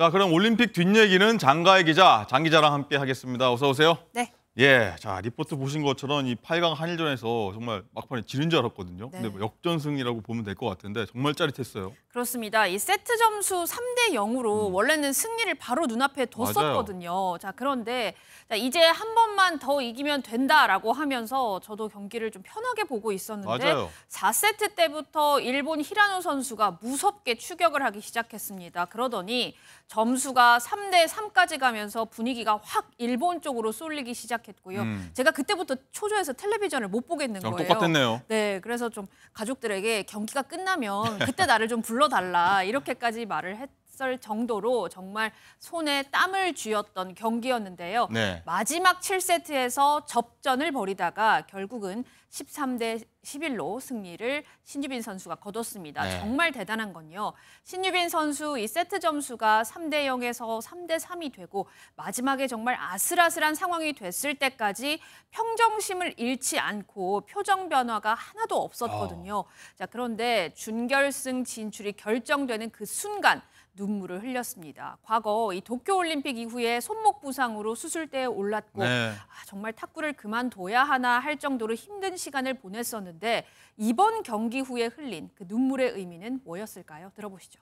자, 그럼 올림픽 뒷얘기는 장가의 기자, 장 기자랑 함께 하겠습니다. 어서 오세요. 네, 예, 자 리포트 보신 것처럼 이 8강 한일전에서 정말 막판에 지는 줄 알았거든요. 네. 근데 뭐 역전승이라고 보면 될 것 같은데 정말 짜릿했어요. 그렇습니다. 이 세트 점수 3대 0으로 음. 원래는 승리를 바로 눈앞에 뒀었거든요. 자 그런데 자, 이제 한 번만 더 이기면 된다라고 하면서 저도 경기를 좀 편하게 보고 있었는데 맞아요. 4세트 때부터 일본 히라노 선수가 무섭게 추격을 하기 시작했습니다. 그러더니 점수가 3대 3까지 가면서 분위기가 확 일본 쪽으로 쏠리기 시작. 시작했고요. 음. 제가 그때부터 초조해서 텔레비전을 못 보겠는 아, 거예요. 똑같았네요. 네, 그래서 좀 가족들에게 경기가 끝나면 그때 나를 좀 불러달라 이렇게까지 말을 했. 낯 정도로 정말 손에 땀을 쥐었던 경기였는데요. 네. 마지막 7세트에서 접전을 벌이다가 결국은 13대 11로 승리를 신유빈 선수가 거뒀습니다. 네. 정말 대단한 건요. 신유빈 선수 이 세트 점수가 3대 0에서 3대 3이 되고 마지막에 정말 아슬아슬한 상황이 됐을 때까지 평정심을 잃지 않고 표정 변화가 하나도 없었거든요. 어. 자, 그런데 준결승 진출이 결정되는 그 순간 눈물을 흘렸습니다. 과거 이 도쿄올림픽 이후에 손목 부상으로 수술대에 올랐고 네. 아, 정말 탁구를 그만둬야 하나 할 정도로 힘든 시간을 보냈었는데 이번 경기 후에 흘린 그 눈물의 의미는 뭐였을까요? 들어보시죠.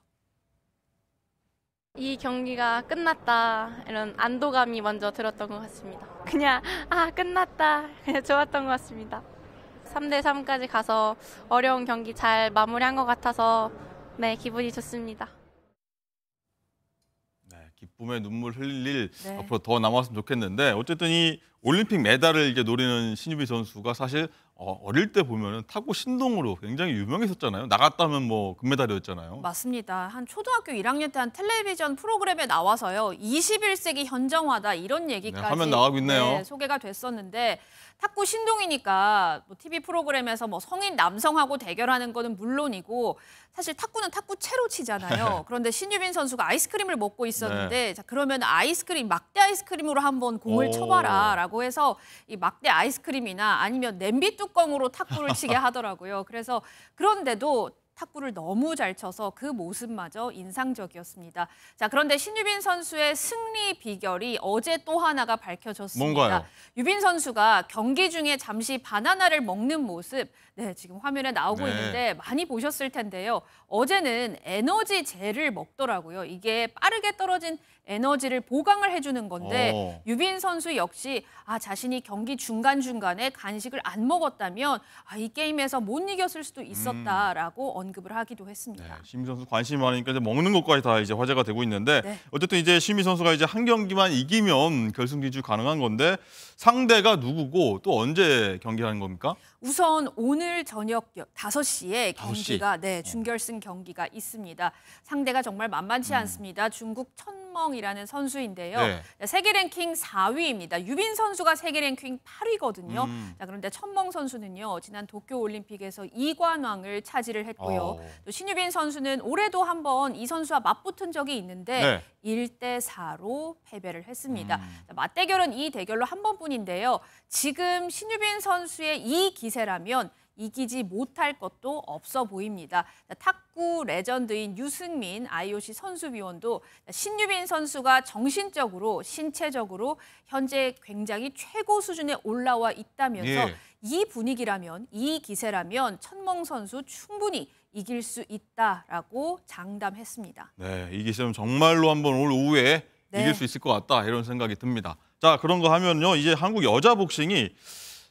이 경기가 끝났다 이런 안도감이 먼저 들었던 것 같습니다. 그냥 아 끝났다 그냥 좋았던 것 같습니다. 3대 3까지 가서 어려운 경기 잘 마무리한 것 같아서 네 기분이 좋습니다. 기쁨의 눈물 흘릴 네. 앞으로 더 남았으면 좋겠는데 어쨌든 이 올림픽 메달을 이제 노리는 신유비 선수가 사실 어, 릴때 보면은 탁구 신동으로 굉장히 유명했었잖아요. 나갔다면 뭐 금메달이었잖아요. 맞습니다. 한 초등학교 1학년 때 한 텔레비전 프로그램에 나와서요. 21세기 현정화다 이런 네, 얘기까지 네, 화면 나가고 있네요. 네, 소개가 됐었는데 탁구 신동이니까 뭐 TV 프로그램에서 뭐 성인 남성하고 대결하는 거는 물론이고 사실 탁구는 탁구 채로 치잖아요. 그런데 신유빈 선수가 아이스크림을 먹고 있었는데 네. 자, 그러면 아이스크림 막대 아이스크림으로 한번 공을 쳐봐라라고 라고 해서 이 막대 아이스크림이나 아니면 냄비 뚜껑으로 탁구를 치게 하더라고요. 그래서 그런데도 탁구를 너무 잘 쳐서 그 모습마저 인상적이었습니다. 자, 그런데 신유빈 선수의 승리 비결이 어제 또 하나가 밝혀졌습니다. 뭔가요? 유빈 선수가 경기 중에 잠시 바나나를 먹는 모습, 네, 지금 화면에 나오고 네. 있는데 많이 보셨을 텐데요. 어제는 에너지 젤을 먹더라고요. 이게 빠르게 떨어진 에너지를 보강을 해주는 건데 오. 어. 유빈 선수 역시 아 자신이 경기 중간 중간에 간식을 안 먹었다면 아, 이 게임에서 못 이겼을 수도 음. 있었다라고 음. 언급을 하기도 했습니다. 네, 심희 선수 관심 많으니까 이제 먹는 것까지 다 이제 화제가 되고 있는데 네. 어쨌든 이제 심희 선수가 이제 한 경기만 이기면 결승 진출 가능한 건데 상대가 누구고 또 언제 경기하는 겁니까? 우선 오늘 저녁 5시에 경기가 네, 네, 준결승 경기가 있습니다. 상대가 정말 만만치 음. 않습니다. 중국 천 황멍이라는 선수인데요. 네. 세계 랭킹 4위입니다. 유빈 선수가 세계 랭킹 8위거든요. 음. 자, 그런데 천멍 선수는요. 지난 도쿄올림픽에서 2관왕을 차지를 했고요. 어. 또 신유빈 선수는 올해도 한번 이 선수와 맞붙은 적이 있는데 네. 1대4로 패배를 했습니다. 음. 자, 맞대결은 이 대결로 한 번뿐인데요. 지금 신유빈 선수의 이 기세라면 이기지 못할 것도 없어 보입니다. 탁구 레전드인 유승민 IOC 선수위원도 신유빈 선수가 정신적으로 신체적으로 현재 굉장히 최고 수준에 올라와 있다면서 예. 이 분위기라면 이 기세라면 천몽 선수 충분히 이길 수 있다라고 장담했습니다. 네, 이 기세는 정말로 한번 올 오후에 네. 이길 수 있을 것 같다 이런 생각이 듭니다. 자 그런 거 하면요 이제 한국 여자 복싱이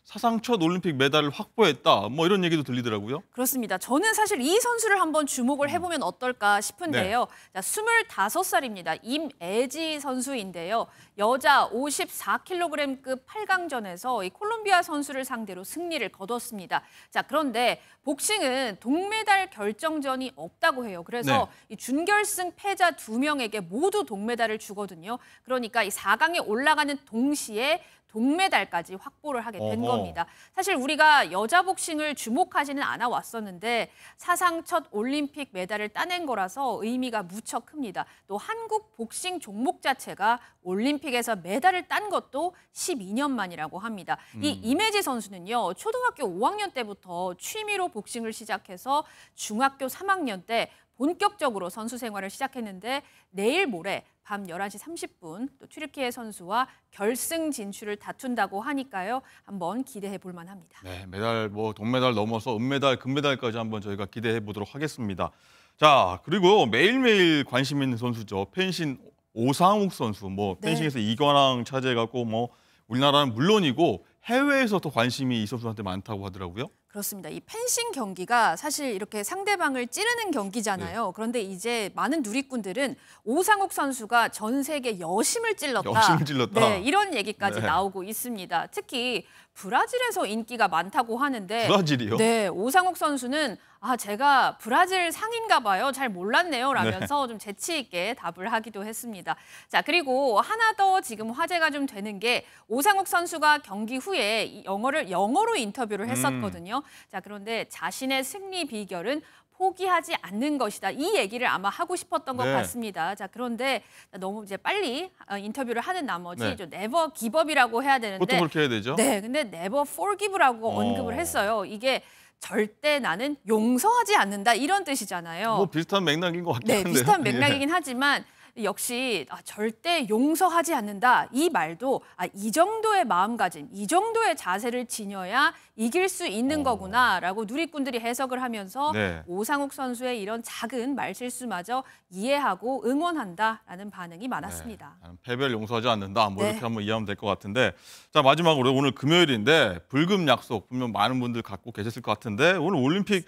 사상 첫 올림픽 메달을 확보했다. 뭐 이런 얘기도 들리더라고요. 그렇습니다. 저는 사실 이 선수를 한번 주목을 음. 해보면 어떨까 싶은데요. 네. 자, 25살입니다. 임애지 선수인데요. 여자 54kg급 8강전에서 이 콜롬비아 선수를 상대로 승리를 거뒀습니다. 자, 그런데 복싱은 동메달 결정전이 없다고 해요. 그래서 네. 이 준결승 패자 두명에게 모두 동메달을 주거든요. 그러니까 이 4강에 올라가는 동시에 동메달까지 확보를 하게 된 어허. 겁니다. 사실 우리가 여자 복싱을 주목하지는 않아 왔었는데 사상 첫 올림픽 메달을 따낸 거라서 의미가 무척 큽니다. 또 한국 복싱 종목 자체가 올림픽에서 메달을 딴 것도 12년 만이라고 합니다. 음. 이 임혜지 선수는요. 초등학교 5학년 때부터 취미로 복싱을 시작해서 중학교 3학년 때 본격적으로 선수 생활을 시작했는데 내일 모레 밤 11시 30분 또 튀르키예 선수와 결승 진출을 다툰다고 하니까요. 한번 기대해 볼 만합니다. 네, 메달 뭐 동메달 넘어서 은메달, 금메달까지 한번 저희가 기대해 보도록 하겠습니다. 자, 그리고 매일매일 관심 있는 선수죠. 펜싱 오상욱 선수. 뭐 펜싱에서 네. 이관왕 차지해 갖고 뭐 우리나라는 물론이고 해외에서 더 관심이 이 선수한테 많다고 하더라고요. 그렇습니다. 이 펜싱 경기가 사실 이렇게 상대방을 찌르는 경기잖아요. 네. 그런데 이제 많은 누리꾼들은 오상욱 선수가 전 세계 여심을 찔렀다. 여심을 찔렀다. 네, 이런 얘기까지 네. 나오고 있습니다. 특히 브라질에서 인기가 많다고 하는데 브라질이요? 네, 오상욱 선수는 아 제가 브라질 상인가 봐요. 잘 몰랐네요. 네. 라면서 네. 좀 재치 있게 답을 하기도 했습니다. 자, 그리고 하나 더 지금 화제가 좀 되는 게 오상욱 선수가 경기 후에 영어를 영어로 인터뷰를 음. 했었거든요. 음. 자, 그런데 자신의 승리 비결은 포기하지 않는 것이다. 이 얘기를 아마 하고 싶었던 것 네. 같습니다. 자 그런데 너무 이제 빨리 어, 인터뷰를 하는 나머지 네. 좀 네버 기법이라고 해야 되는데 보통 그렇게 해야 되죠. 네, 근데 네버 f 기브라고 어. 언급을 했어요. 이게 절대 나는 용서하지 않는다 이런 뜻이잖아요. 뭐 비슷한 맥락인 것 같은데. 네, 비슷한 예. 맥락이긴 하지만 역시 아, 절대 용서하지 않는다 이 말도 아, 이 정도의 마음가짐, 이 정도의 자세를 지녀야 이길 수 있는 어... 거구나라고 누리꾼들이 해석을 하면서 네. 오상욱 선수의 이런 작은 말실수마저 이해하고 응원한다라는 반응이 많았습니다. 네. 패배를 용서하지 않는다 뭐 네. 이렇게 한번 이해하면 될 것 같은데 자 마지막으로 오늘 금요일인데 불금 약속 분명 많은 분들 갖고 계셨을 것 같은데 오늘 올림픽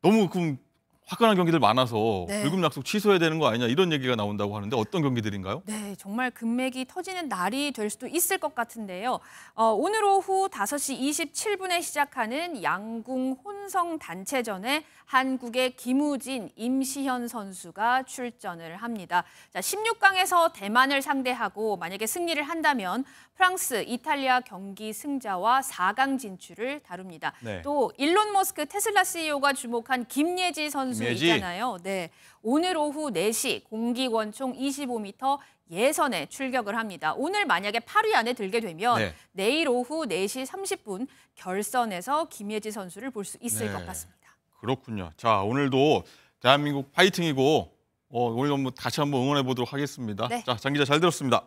너무 그럼 화끈한 경기들 많아서 네. 월급 약속 취소해야 되는 거 아니냐 이런 얘기가 나온다고 하는데 어떤 경기들인가요? 네, 정말 금맥이 터지는 날이 될 수도 있을 것 같은데요. 어, 오늘 오후 5시 27분에 시작하는 양궁 혼성 단체전에 한국의 김우진, 임시현 선수가 출전을 합니다. 자, 16강에서 대만을 상대하고 만약에 승리를 한다면 프랑스, 이탈리아 경기 승자와 4강 진출을 다룹니다. 네. 또 일론 머스크 테슬라 CEO가 주목한 김예지 선수 선수 매지. 있잖아요. 네. 오늘 오후 4시 공기권총 25m 예선에 출격을 합니다. 오늘 만약에 8위 안에 들게 되면 네. 내일 오후 4시 30분 결선에서 김예지 선수를 볼 수 있을 네. 것 같습니다. 그렇군요. 자, 오늘도 대한민국 파이팅이고 어, 오늘도 한번 다시 한번 응원해 보도록 하겠습니다. 네. 자, 장 기자 잘 들었습니다.